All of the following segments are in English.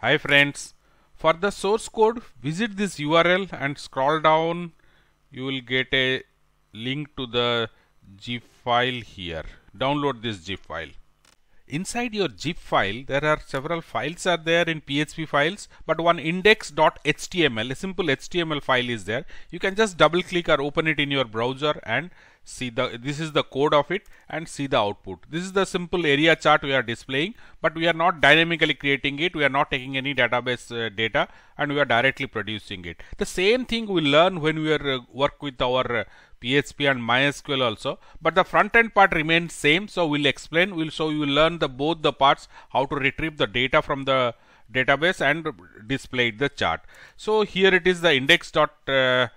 Hi friends, for the source code visit this URL and scroll down you will get a link to the zip file here. Download this zip file. Inside your zip file there are several files are there in PHP files but one index.html a simple HTML file is there. You can just double click or open it in your browser and see the this is the code of it and see the output this is the simple area chart we are displaying but we are not dynamically creating it we are not taking any database uh, data and we are directly producing it the same thing we learn when we are uh, work with our uh, php and mysql also but the front end part remains same so we'll explain we'll show you learn the both the parts how to retrieve the data from the database and displayed the chart. So here it is the index.html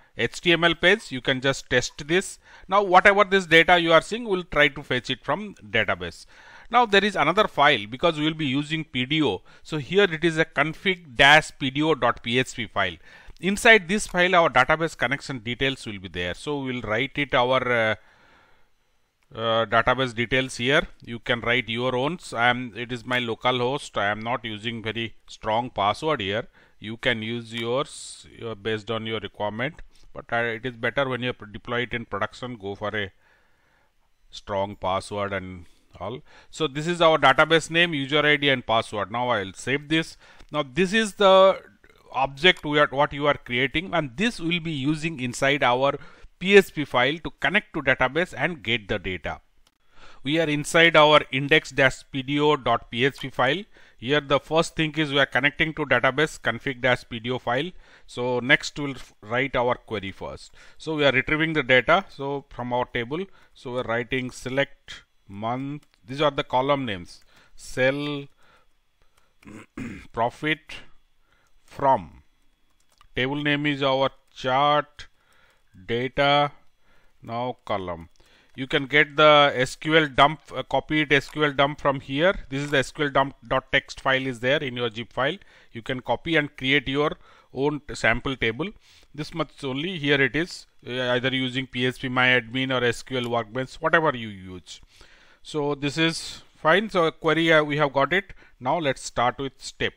page. You can just test this. Now whatever this data you are seeing, we'll try to fetch it from database. Now there is another file because we will be using PDO. So here it is a config-pdo.php file. Inside this file, our database connection details will be there. So we'll write it our uh, uh, database details here you can write your own I am it is my local host I am not using very strong password here you can use yours uh, based on your requirement but uh, it is better when you deploy it in production go for a strong password and all so this is our database name user ID and password now I'll save this now this is the object we are what you are creating and this will be using inside our PSP file to connect to database and get the data. We are inside our index-pdo.php file. Here the first thing is we are connecting to database config-pdo file. So next we'll write our query first. So we are retrieving the data so from our table. So we're writing select month. These are the column names. Sell, profit, from. Table name is our chart data now column you can get the SQL dump uh, copied SQL dump from here this is the SQL dump text file is there in your zip file you can copy and create your own sample table this much only here it is uh, either using PHP admin or SQL Workbench whatever you use so this is fine so query uh, we have got it now let's start with step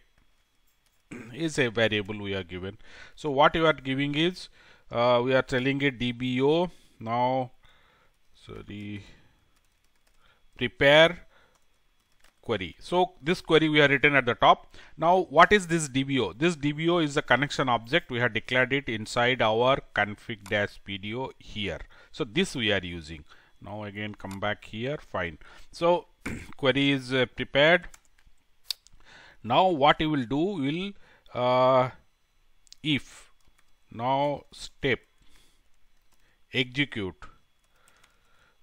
is a variable we are given so what you are giving is uh, we are telling it DBO now sorry prepare query so this query we have written at the top now what is this DBO this DBO is the connection object we have declared it inside our config dash PDO here so this we are using now again come back here fine so query is uh, prepared now what we will do will uh, if now step execute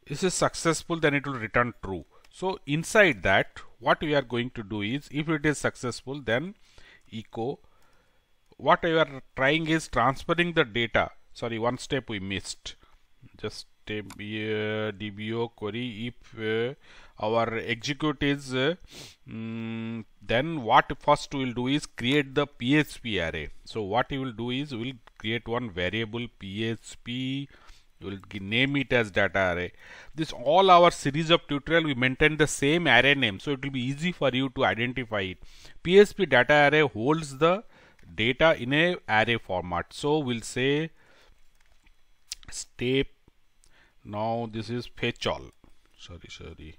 this is successful then it will return true so inside that what we are going to do is if it is successful then echo what we are trying is transferring the data sorry one step we missed just uh, dbo query if uh, our execute is uh, um, then what first we will do is create the PHP array. So what you will do is we will create one variable PHP we will name it as data array. This all our series of tutorial we maintain the same array name so it will be easy for you to identify it. PHP data array holds the data in a array format. So we'll say step now this is fetch all sorry sorry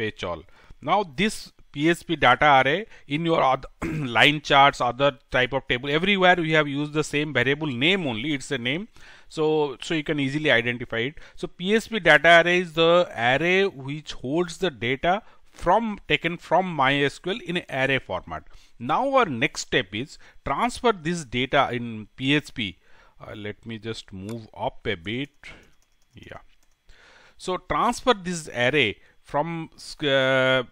fetch all. Now this PSP data array in your line charts, other type of table, everywhere we have used the same variable name only, it's a name. So, so you can easily identify it. So PSP data array is the array which holds the data from taken from MySQL in array format. Now our next step is transfer this data in PHP. Uh, let me just move up a bit. Yeah. So transfer this array from uh,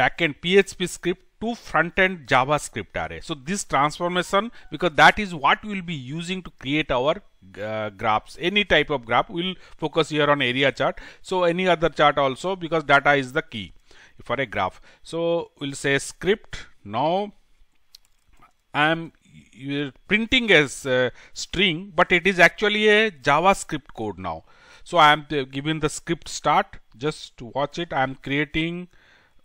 backend PHP script to front-end JavaScript array. So this transformation, because that is what we'll be using to create our uh, graphs, any type of graph. We'll focus here on area chart. So any other chart also, because data is the key for a graph. So we'll say script. Now I'm printing as string, but it is actually a JavaScript code now. So I am given the script start just to watch it. I am creating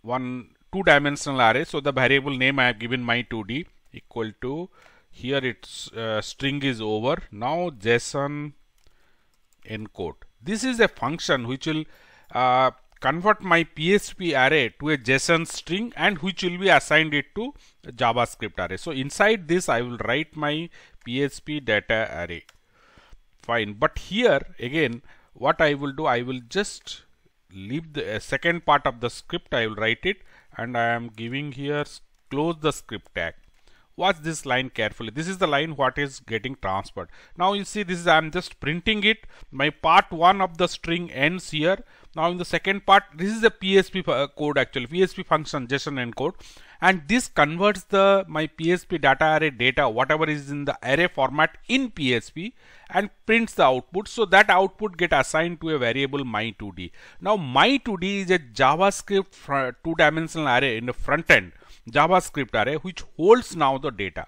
one two dimensional array. So the variable name I have given my 2D equal to here its uh, string is over. Now JSON encode. This is a function which will uh, convert my PHP array to a JSON string and which will be assigned it to JavaScript array. So inside this I will write my PHP data array. Fine. But here again what I will do I will just leave the uh, second part of the script I will write it and I am giving here close the script tag watch this line carefully this is the line what is getting transferred now you see this is I'm just printing it my part 1 of the string ends here now in the second part, this is a PSP uh, code actually, PSP function JSON encode and this converts the my PSP data array data whatever is in the array format in PSP and prints the output. So that output get assigned to a variable my2d. Now my2d is a JavaScript two dimensional array in the front end JavaScript array which holds now the data.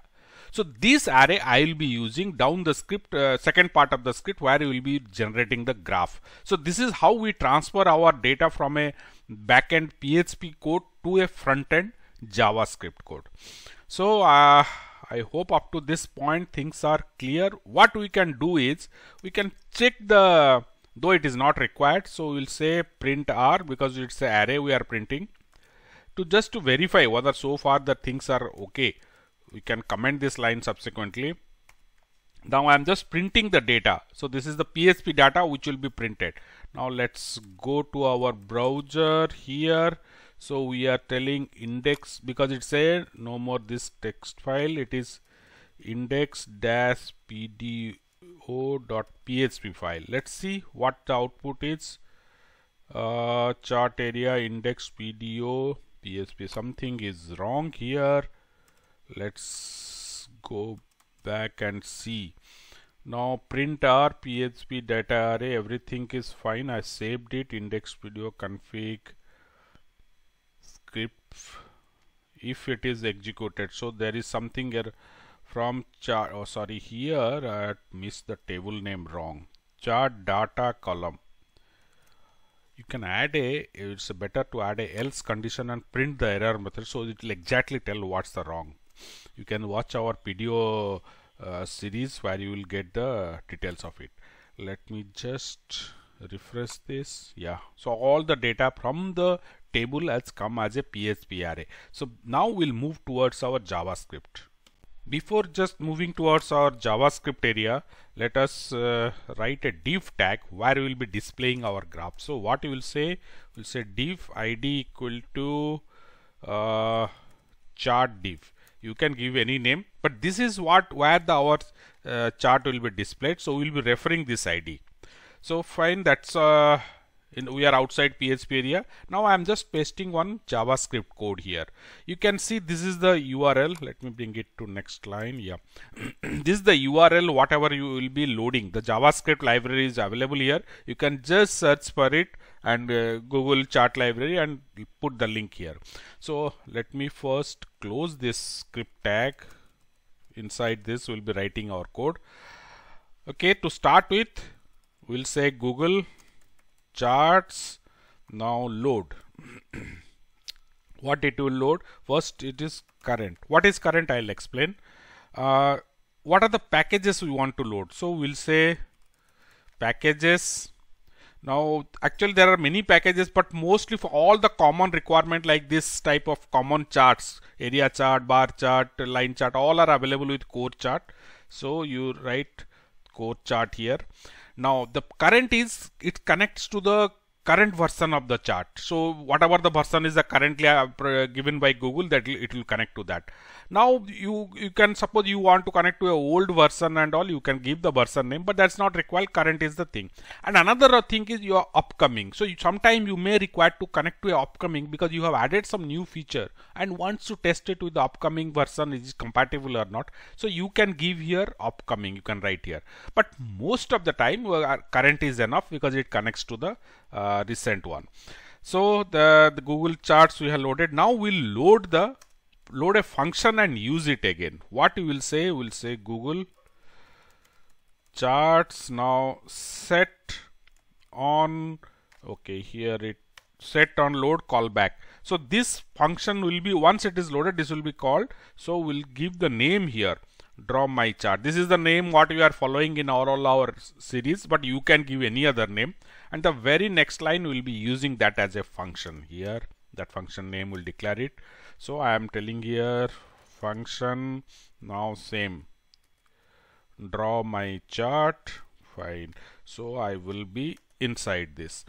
So this array I will be using down the script, uh, second part of the script where we will be generating the graph. So this is how we transfer our data from a backend PHP code to a front-end JavaScript code. So uh, I hope up to this point things are clear. What we can do is we can check the though it is not required. So we'll say print r because it's an array we are printing to just to verify whether so far the things are okay you can comment this line subsequently. Now I'm just printing the data. So this is the PHP data which will be printed. Now let's go to our browser here. So we are telling index because it said no more this text file. It is index-pdo.php file. Let's see what the output is. Uh, chart area index pdo php something is wrong here let's go back and see now print r php data array everything is fine i saved it index video config script if it is executed so there is something here from chart oh sorry here i missed the table name wrong chart data column you can add a it's better to add a else condition and print the error method so it will exactly tell what's the wrong you can watch our video uh, series where you will get the details of it let me just refresh this yeah so all the data from the table has come as a PHP array so now we'll move towards our JavaScript before just moving towards our JavaScript area let us uh, write a div tag where we will be displaying our graph so what we will say we'll say div id equal to uh, chart div you can give any name but this is what where the our uh, chart will be displayed so we'll be referring this id so fine that's uh, in, we are outside PHP area now I'm just pasting one JavaScript code here you can see this is the URL let me bring it to next line yeah this is the URL whatever you will be loading the JavaScript library is available here you can just search for it and uh, Google chart library and put the link here. So let me first close this script tag. Inside this we'll be writing our code. Okay, to start with, we'll say Google charts now load. what it will load? First it is current. What is current? I'll explain. Uh, what are the packages we want to load? So we'll say packages now actually there are many packages but mostly for all the common requirement like this type of common charts area chart, bar chart, line chart all are available with core chart. So you write core chart here. Now the current is it connects to the current version of the chart. So whatever the version is currently uh, uh, given by Google that it will connect to that. Now you, you can suppose you want to connect to a old version and all you can give the version name but that's not required current is the thing. And another uh, thing is your upcoming. So you, sometime you may require to connect to a upcoming because you have added some new feature and wants to test it with the upcoming version is it compatible or not. So you can give here upcoming you can write here. But most of the time current is enough because it connects to the uh, recent one. So the, the Google charts we have loaded. Now we'll load the load a function and use it again. What you will say? We'll say Google charts now set on okay here it set on load callback. So this function will be once it is loaded this will be called. So we'll give the name here draw my chart. This is the name what we are following in all our series but you can give any other name and the very next line will be using that as a function here that function name will declare it so I am telling here function now same draw my chart fine so I will be inside this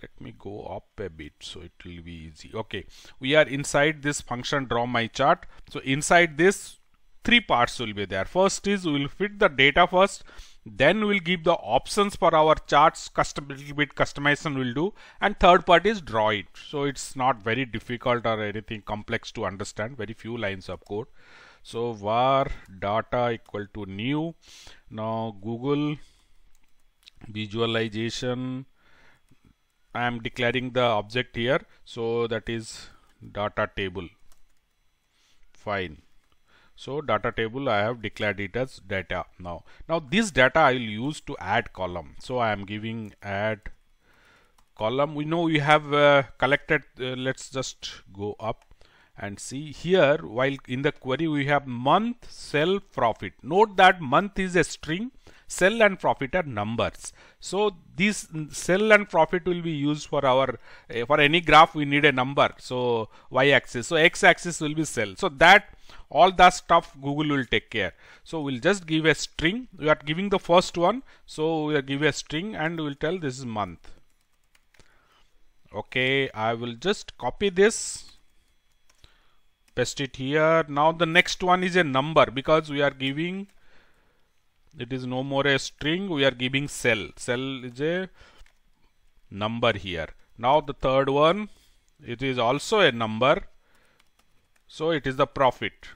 let me go up a bit so it will be easy okay we are inside this function draw my chart so inside this three parts will be there first is we will fit the data first then we'll give the options for our charts, custom little bit customization we'll do and third part is draw it. So it's not very difficult or anything complex to understand, very few lines of code. So var data equal to new. Now Google visualization I am declaring the object here so that is data table fine so data table I have declared it as data now. Now this data I will use to add column. So I am giving add column. We know we have uh, collected. Uh, let's just go up and see here while in the query we have month sell profit. Note that month is a string sell and profit are numbers so this sell and profit will be used for our eh, for any graph we need a number so y axis so x axis will be sell so that all that stuff google will take care so we'll just give a string we are giving the first one so we are give a string and we'll tell this is month okay i will just copy this paste it here now the next one is a number because we are giving it is no more a string we are giving cell cell is a number here now the third one it is also a number so it is the profit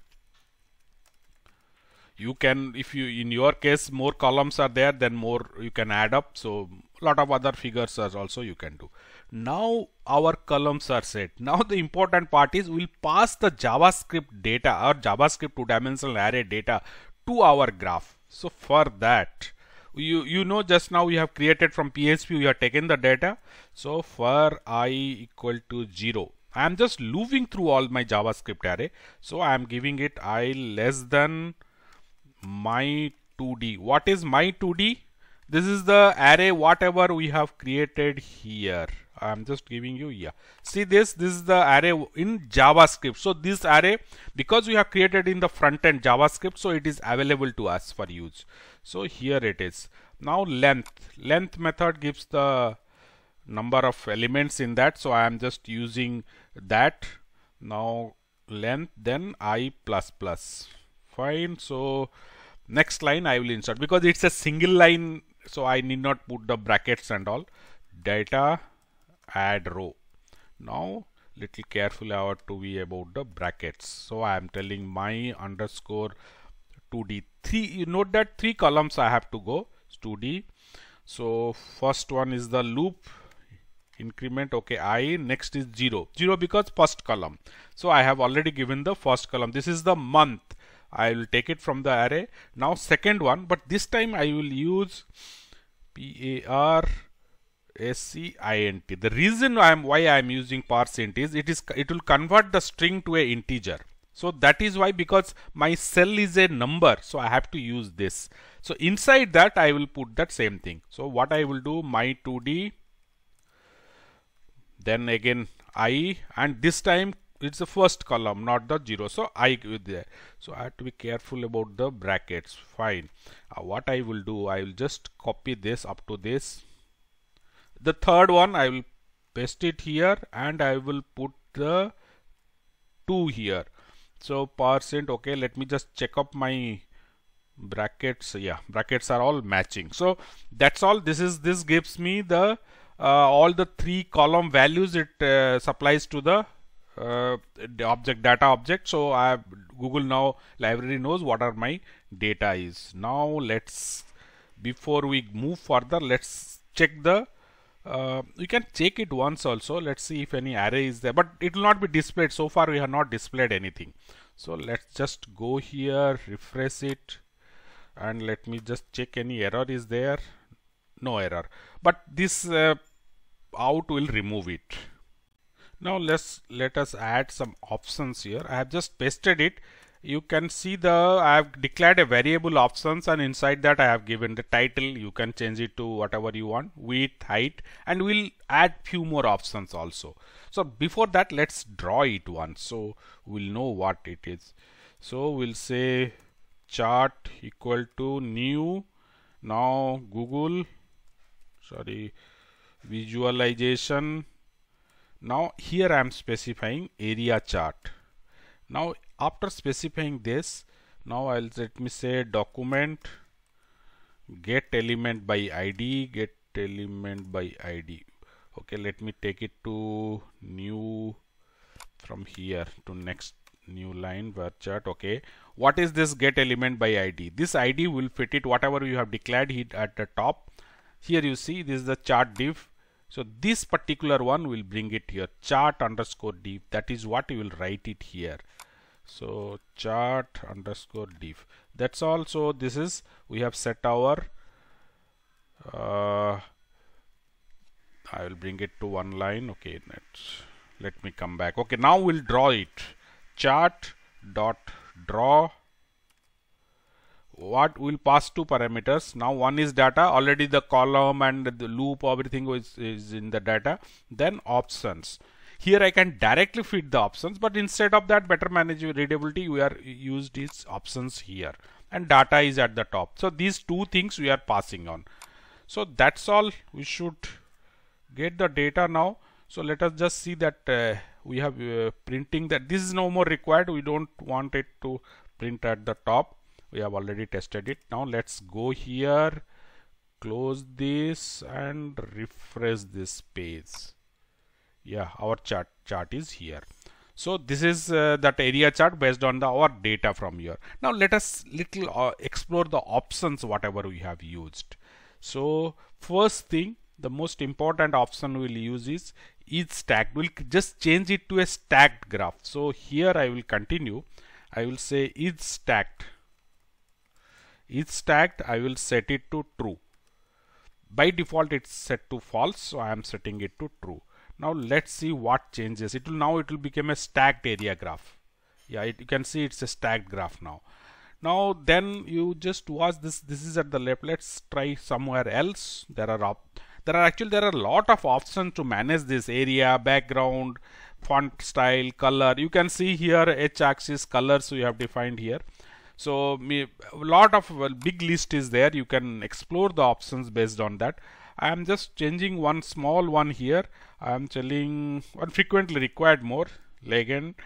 you can if you in your case more columns are there then more you can add up so lot of other figures are also you can do now our columns are set now the important part is we'll pass the javascript data or javascript two dimensional array data to our graph so for that, you, you know just now we have created from PHP we have taken the data. So for i equal to 0, I am just looping through all my JavaScript array. So I am giving it i less than my 2D. What is my 2D? This is the array whatever we have created here i'm just giving you yeah see this this is the array in javascript so this array because we have created in the front end javascript so it is available to us for use so here it is now length length method gives the number of elements in that so i am just using that now length then i plus plus fine so next line i will insert because it's a single line so i need not put the brackets and all data add row now little careful I have to be about the brackets so I am telling my underscore 2d 3 you note that three columns I have to go 2d so first one is the loop increment okay i next is 0 0 because first column so i have already given the first column this is the month i will take it from the array now second one but this time i will use par scint the reason i am why i am using parseint is it is it will convert the string to a integer so that is why because my cell is a number so i have to use this so inside that i will put that same thing so what i will do my 2d then again i and this time it's the first column not the zero so i there so i have to be careful about the brackets fine uh, what i will do i will just copy this up to this the third one I will paste it here and I will put the 2 here so percent okay let me just check up my brackets yeah brackets are all matching so that's all this is this gives me the uh, all the three column values it uh, supplies to the uh, the object data object so I Google now library knows what are my data is now let's before we move further let's check the uh, you can check it once also let's see if any array is there but it will not be displayed so far we have not displayed anything so let's just go here refresh it and let me just check any error is there no error but this uh, out will remove it now let's let us add some options here i have just pasted it you can see the I have declared a variable options and inside that I have given the title you can change it to whatever you want width height and we'll add few more options also so before that let's draw it once so we'll know what it is so we'll say chart equal to new now Google sorry visualization now here I am specifying area chart now after specifying this now I'll let me say document get element by id get element by id okay let me take it to new from here to next new line var chart okay what is this get element by id this id will fit it whatever you have declared it at the top here you see this is the chart div so this particular one will bring it here chart underscore div that is what you will write it here so chart underscore div that's all so this is we have set our uh, I will bring it to one line okay let, let me come back okay now we'll draw it chart dot draw what will pass two parameters now one is data already the column and the loop everything is, is in the data then options here I can directly feed the options, but instead of that better manage readability, we are used these options here and data is at the top. So these two things we are passing on. So that's all we should get the data now. So let us just see that uh, we have uh, printing that this is no more required. We don't want it to print at the top. We have already tested it. Now let's go here, close this and refresh this page yeah our chart chart is here so this is uh, that area chart based on the our data from here now let us little uh, explore the options whatever we have used so first thing the most important option we'll use is is stacked we'll just change it to a stacked graph so here I will continue I will say is stacked is stacked I will set it to true by default it's set to false so I am setting it to true now let's see what changes it will now it will become a stacked area graph yeah it, you can see it's a stacked graph now now then you just watch this this is at the left let's try somewhere else there are up there are actually there are a lot of options to manage this area background font style color you can see here h-axis colors we have defined here so a lot of well, big list is there you can explore the options based on that I am just changing one small one here I am telling one frequently required more legend.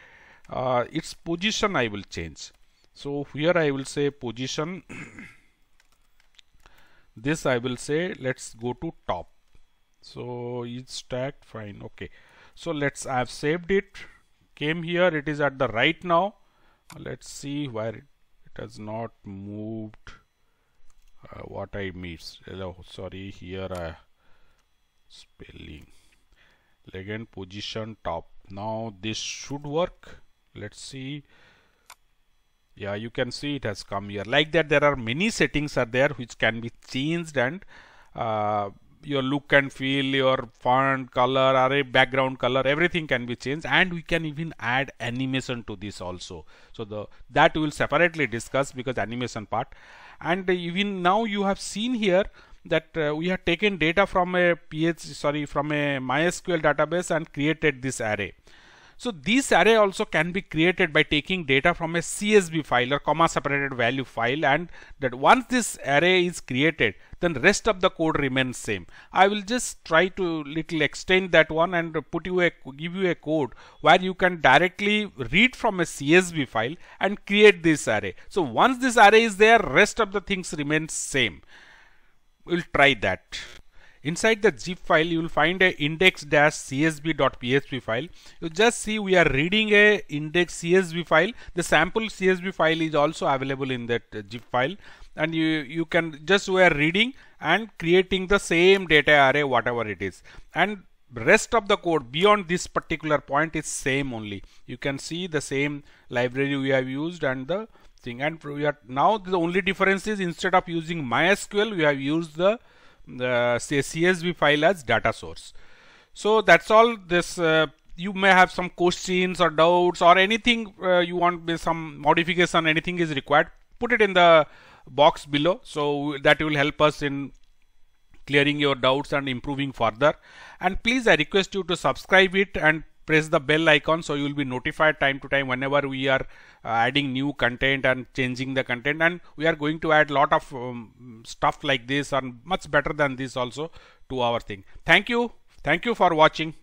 uh, its position I will change so here I will say position this I will say let's go to top so it's stacked fine okay so let's I have saved it came here it is at the right now let's see where it, it has not moved uh, what I miss sorry here uh, spelling legend position top now this should work let's see yeah you can see it has come here like that there are many settings are there which can be changed and uh, your look and feel your font color array background color everything can be changed and we can even add animation to this also so the that we will separately discuss because animation part and even now you have seen here that uh, we have taken data from a PH, sorry, from a MySQL database and created this array. So this array also can be created by taking data from a CSV file or comma separated value file and that once this array is created, then rest of the code remains same. I will just try to little extend that one and put you a, give you a code where you can directly read from a CSV file and create this array. So once this array is there, rest of the things remains same we'll try that. Inside the zip file, you will find a index-csv.php file. You just see we are reading a index CSV file. The sample CSV file is also available in that zip file. And you, you can just we are reading and creating the same data array, whatever it is. And rest of the code beyond this particular point is same only. You can see the same library we have used and the thing and we are now the only difference is instead of using MySQL we have used the, the say CSV file as data source. So that's all this uh, you may have some questions or doubts or anything uh, you want some modification anything is required put it in the box below so that will help us in clearing your doubts and improving further and please I request you to subscribe it and press the bell icon so you will be notified time to time whenever we are uh, adding new content and changing the content and we are going to add lot of um, stuff like this and much better than this also to our thing. Thank you. Thank you for watching.